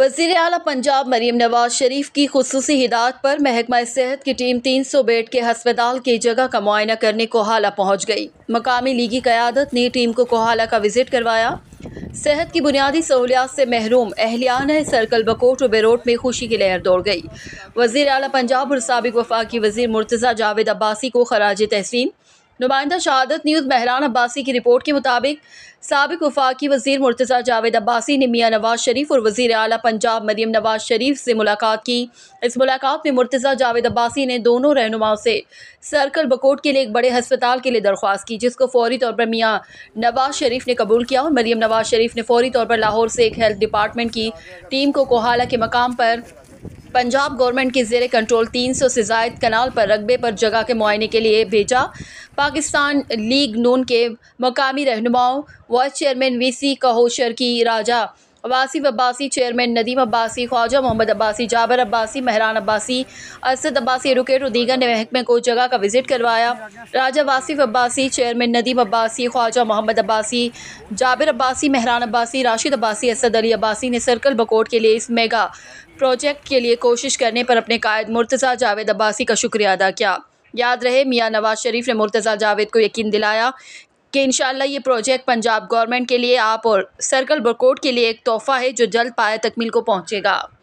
वजीर अली पंजाब मरीम नवाज शरीफ की खसूसी हिदायत पर महकमा सेहत की टीम 300 बेड के हस्पताल की जगह का मुआयना करने कोहाला पहुंच गई मकामी लीगी क़्यादत ने टीम को कोहाला का विजिट करवाया सेहत की बुनियादी सहूलियात से महरूम अहलियान सर्कल बकोट और बेरोट में खुशी की लहर दौड़ गई वजीर अली पंजाब और सबक वफाकी वजीर मुर्तज़ा जावेद अब्बासी को खराज तहसीन नुमाइंदा शहादत न्यूज़ महरान अब्बासी की रिपोर्ट के मुताबिक सबक वफाकी वजीर मुर्तज़ा जावेद अब्बासी ने मियाँ नवाज शरीफ और वज़ी अली पंजाब मरीम नवाज शरीफ से मुलाकात की इस मुलाकात में मुर्तज़ा जावेद अब्बासी ने दोनों रहनुमाओं से सर्कल बकोट के लिए एक बड़े हस्पताल के लिए दरख्वास्त की जिसको फौरी तौर पर मियाँ नवाज शरीफ ने कबूल किया और मरीम नवाज शरीफ ने फौरी तौर पर लाहौर से एक हेल्थ डिपार्टमेंट की टीम को कोहाला के मकाम पर पंजाब गवर्नमेंट के जेर कंट्रोल 300 से जायद कनाल पर रकबे पर जगह के मुआयने के लिए भेजा पाकिस्तान लीग नून के मकामी रहनुमाओं वाइस चेयरमैन वी सी कहोशर की राजा वासिफ अब्बासी चेयरमैन नदीम अब्बासी ख्वाजा मोहम्मद अब्बासी जाबर अब्बासी मेहरान अब्बासी असद अब्बासी और दीगर ने महकमे को जगह का विजिट करवाया राजा वासिफ अब्बासी चेयरमैन नदीम अब्बासी ख्वाजा मोहम्मद अब्बासी जाबिर अब्बासी मेहरान अब्बासी राशिद अब्बासी असद अली अब्बासी ने सर्कल बकोट के लिए इस मेगा प्रोजेक्ट के लिए कोशिश करने पर अपने कायद मुर्तज़ा जावेद अब्बासी का शुक्रिया अदा किया याद रहे मियां नवाज शरीफ ने मुर्तज़ा जावेद को यकीन दिलाया कि इन ये प्रोजेक्ट पंजाब गवर्नमेंट के लिए आप और सर्कल बरकोट के लिए एक तोहफ़ा है जो जल्द पाए तकमील को पहुँचेगा